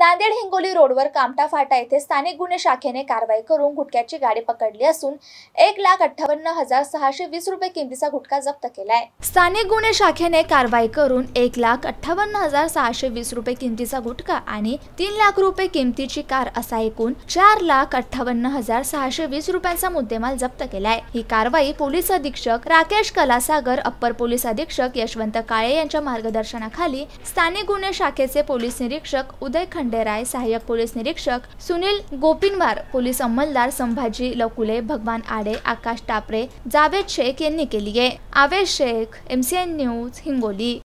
नांदेड हिंगोली रोडवर कामटा फाटा येथे स्थानिक गुन्हे शाखेने कारवाई करून गुटख्याची गाडी पकडली असून एक लाख अठ्ठावन्न हजार सहाशे वीस रुपये किमतीचा गुटखा जप्त केलाय स्थानिक गुन्हे शाखेने कारवाई करून एक लाख अठ्ठावन्न हजार सहाशे वीस रुपये किमतीचा गुटखा आणि तीन लाख रुपये किमतीची कार असा एकूण चार लाख अठ्ठावन्न हजार सहाशे वीस रुपयांचा मुद्देमाल जप्त केलाय ही कारवाई पोलीस अधीक्षक राकेश कलासागर अप्पर पोलीस अधीक्षक यशवंत काळे यांच्या मार्गदर्शनाखाली स्थानिक गुन्हे शाखेचे पोलीस निरीक्षक उदय खंड खंडेराय सहाय्यक पोलीस निरीक्षक सुनील गोपिनवार पोलीस अंमलदार संभाजी लकुले भगवान आडे आकाश टापरे जावेद शेख यांनी केली आहे आवेश शेख एमसीएन न्यूज हिंगोली